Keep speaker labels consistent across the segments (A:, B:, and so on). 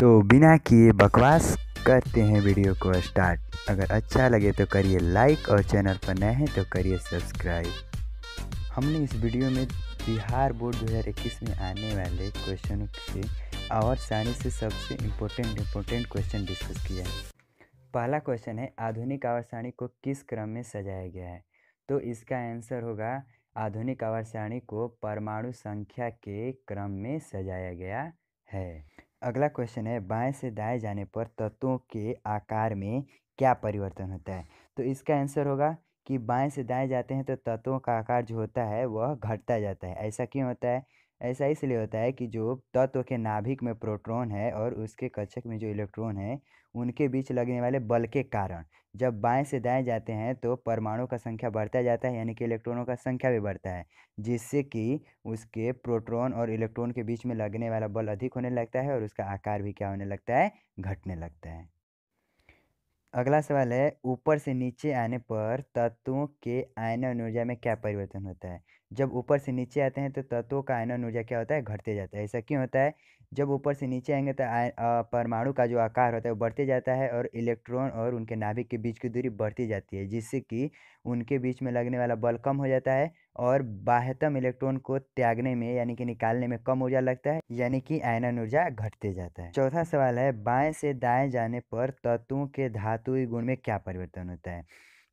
A: तो बिना किए बकवास करते हैं वीडियो को स्टार्ट अगर अच्छा लगे तो करिए लाइक और चैनल पर नए हैं तो करिए सब्सक्राइब हमने इस वीडियो में बिहार बोर्ड 2021 में आने वाले क्वेश्चनों से और साइंस से सबसे इम्पोर्टेंट इम्पोर्टेंट क्वेश्चन डिस्कस किया है पहला क्वेश्चन है आधुनिक आवर सारणी को किस क्रम में सजाया गया है तो इसका आंसर होगा आधुनिक आवर सारणी को परमाणु संख्या के क्रम में सजाया गया है अगला क्वेश्चन है बाएं से दाएं जाने पर तत्वों के आकार में क्या परिवर्तन होता है तो इसका आंसर होगा कि बाएं से दाएं जाते हैं तो तत्वों का आकार जो होता है वह घटता जाता है ऐसा क्यों होता है ऐसा इसलिए होता है कि जो तत्व के नाभिक में प्रोटॉन है और उसके कक्षक में जो इलेक्ट्रॉन है उनके बीच लगने वाले बल के कारण जब बाएं से दाएं जाते हैं तो परमाणु का संख्या बढ़ता जाता है यानी कि इलेक्ट्रॉनों का संख्या भी बढ़ता है जिससे कि उसके प्रोटॉन और इलेक्ट्रॉन के बीच में लगने वाला बल अधिक होने लगता है और उसका आकार भी क्या होने लगता है घटने लगता है अगला सवाल है ऊपर से नीचे आने पर तत्वों के आयन ऊर्जा में क्या परिवर्तन होता है जब ऊपर से नीचे आते हैं तो तत्वों का आयन ऊर्जा क्या होता है घटते जाता है ऐसा क्यों होता है जब ऊपर से नीचे आएंगे तो परमाणु का जो आकार होता है वो बढ़ते जाता है और इलेक्ट्रॉन और उनके नाभिक के बीच की दूरी बढ़ती जाती है जिससे कि उनके बीच में लगने वाला बल कम हो जाता है और बाह्यतम इलेक्ट्रॉन को त्यागने में यानी कि निकालने में कम ऊर्जा लगता है यानी कि आयनन ऊर्जा घटते जाता है चौथा सवाल है बाएं से दाएं जाने पर तत्वों के धातु गुण में क्या परिवर्तन होता है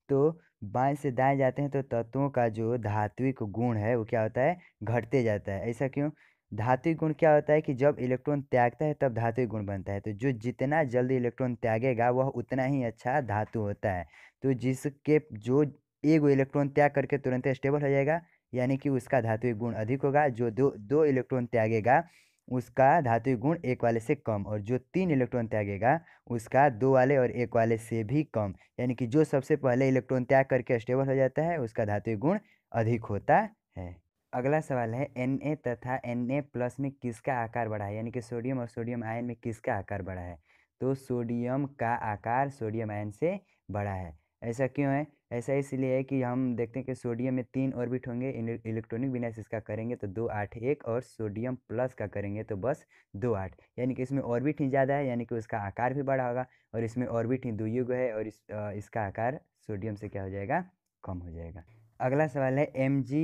A: तो बाएं से दाएं जाते हैं तो तत्वों का जो धात्विक गुण है वो क्या होता है घटते जाता है ऐसा क्यों धात्विक गुण क्या होता है कि जब इलेक्ट्रॉन त्यागता है तब धात्विक गुण बनता है तो जो जितना जल्दी इलेक्ट्रॉन त्यागेगा वह उतना ही अच्छा धातु होता है तो जिसके जो एगो इलेक्ट्रॉन त्याग करके तुरंत स्टेबल हो जाएगा यानी कि उसका धातु गुण अधिक होगा जो दो दो इलेक्ट्रॉन त्यागेगा उसका धातु गुण एक वाले से कम और जो तीन इलेक्ट्रॉन त्यागेगा उसका दो वाले और एक वाले से भी कम यानी कि जो सबसे पहले इलेक्ट्रॉन त्याग करके स्टेबल हो जाता है उसका धातु गुण अधिक होता है अगला सवाल है एन ए तथा एन ए प्लस में किसका आकार बढ़ा है यानी कि सोडियम और सोडियम आयन में किसका आकार बढ़ा है तो सोडियम का आकार सोडियम आयन से बढ़ा है ऐसा क्यों है ऐसा इसलिए है कि हम देखते हैं कि सोडियम में तीन ऑर्बिट होंगे इलेक्ट्रॉनिक विनाश इसका करेंगे तो दो आठ एक और सोडियम प्लस का करेंगे तो बस दो आठ यानी कि इसमें ऑर्बिट ही ज़्यादा है यानी कि उसका आकार भी बड़ा होगा और इसमें ऑर्बिट ही दुयुग है और इस आ, इसका आकार सोडियम से क्या हो जाएगा कम हो जाएगा अगला सवाल है एम जी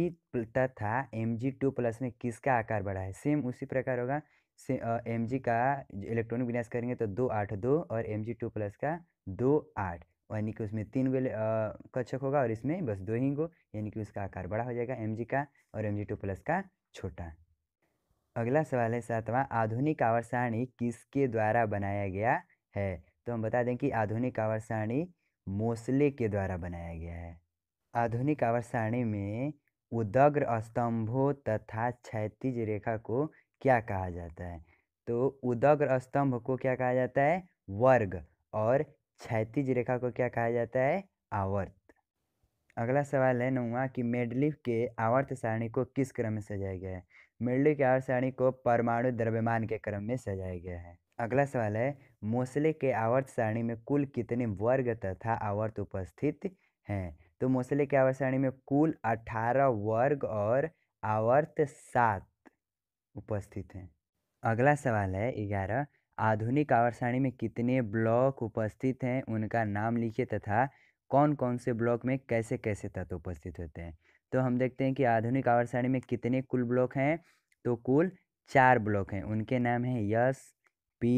A: तथा एम जी टू प्लस में किसका आकार बड़ा है सेम उसी प्रकार होगा से एम जी का इलेक्ट्रॉनिक विनाश करेंगे तो दो आठ दो और एम जी टू प्लस का दो आठ यानी कि उसमें तीन गो कक्षक होगा और इसमें बस दो ही गो यानी कि उसका आकार बड़ा हो जाएगा एम का और एम टू प्लस का छोटा अगला सवाल है सातवां आधुनिक आवर सारणी किसके द्वारा बनाया गया है तो हम बता दें कि आधुनिक आवर सारणी मोसले के द्वारा बनाया गया है आधुनिक आवर सारणी में उदग्र स्तंभों तथा क्षैतिज रेखा को क्या कहा जाता है तो उदग्र स्तंभ को क्या कहा जाता है वर्ग और क्षैतिज रेखा को क्या कहा जाता है आवर्त अगला सवाल है नौवा कि मेडलिफ के आवर्त सारणी को किस क्रम में सजाया गया है मेडलिफ के आवर्त सारणी को परमाणु द्रव्यमान के क्रम में सजाया गया है अगला सवाल है मोसले के आवर्त सारणी में कुल कितने वर्ग तथा आवर्त उपस्थित हैं तो मोसले के आवर्त सारणी में कुल अठारह वर्ग और आवर्त सात उपस्थित हैं अगला सवाल है ग्यारह आधुनिक आवर सारणी में कितने ब्लॉक उपस्थित हैं उनका नाम लिखिए तथा कौन कौन से ब्लॉक में कैसे कैसे तत्व उपस्थित होते हैं तो हम देखते हैं कि आधुनिक आवर सारणी में कितने कुल ब्लॉक हैं तो कुल चार ब्लॉक हैं उनके नाम हैं यस पी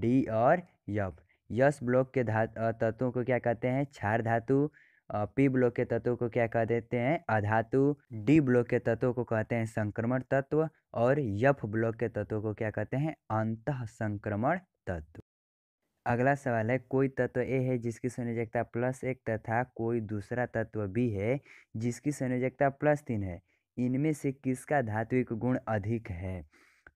A: डी और यप यस ब्लॉक के धातु तत्वों को क्या कहते हैं क्षार धातु पी ब्लॉक के तत्वों को क्या कह देते हैं अधातु डी ब्लॉक के तत्वों को कहते हैं संक्रमण तत्व और यफ ब्लॉक के तत्वों को क्या कहते हैं अंत संक्रमण तत्व अगला सवाल है कोई तत्व ए है जिसकी संयोजकता प्लस एक तथा कोई दूसरा तत्व बी है जिसकी संयोजकता प्लस तीन है इनमें से किसका धात्विक गुण अधिक है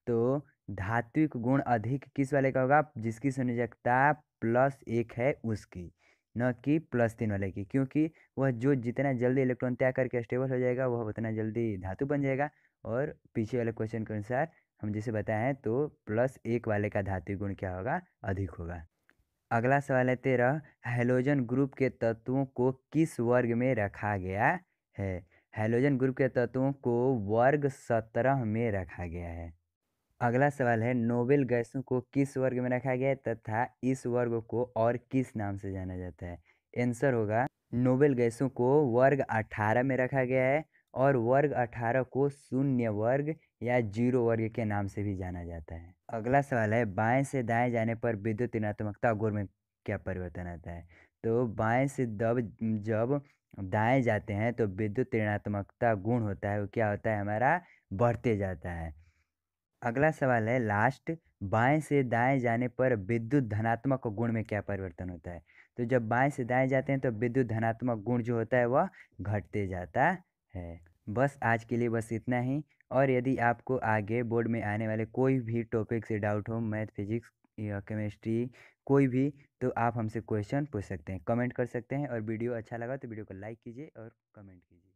A: तो धात्विक गुण अधिक किस वाले का होगा जिसकी संयोजकता प्लस एक है उसकी न कि प्लस तीन वाले की क्योंकि वह जो जितना जल्दी इलेक्ट्रॉन त्याग करके स्टेबल हो जाएगा वह उतना जल्दी धातु बन जाएगा और पीछे वाले क्वेश्चन के अनुसार हम जैसे बताए हैं तो प्लस एक वाले का धातु गुण क्या होगा अधिक होगा अगला सवाल है तेरह हेलोजन ग्रुप के तत्वों को किस वर्ग में रखा गया है हेलोजन ग्रुप के तत्वों को वर्ग सत्रह में रखा गया है अगला सवाल है नोबेल गैसों को किस वर्ग में रखा गया है तथा इस वर्ग को और किस नाम से जाना जाता है आंसर होगा नोबेल गैसों को वर्ग 18 में रखा गया है और वर्ग 18 को शून्य वर्ग या जीरो वर्ग के नाम से भी जाना जाता है अगला सवाल है बाएं से दाएं जाने पर विद्युत ऋणात्मकता गुण में क्या परिवर्तन आता है तो बाएं से दब जब दाएं जाते हैं तो विद्युत ऋणात्मकता गुण होता है वो क्या होता है हमारा बढ़ते जाता है अगला सवाल है लास्ट बाएं से दाएं जाने पर विद्युत धनात्मक गुण में क्या परिवर्तन होता है तो जब बाएं से दाएं जाते हैं तो विद्युत धनात्मक गुण जो होता है वह घटते जाता है बस आज के लिए बस इतना ही और यदि आपको आगे बोर्ड में आने वाले कोई भी टॉपिक से डाउट हो मैथ फिजिक्स या केमिस्ट्री कोई भी तो आप हमसे क्वेश्चन पूछ सकते हैं कमेंट कर सकते हैं और वीडियो अच्छा लगा तो वीडियो को लाइक कीजिए और कमेंट कीजिए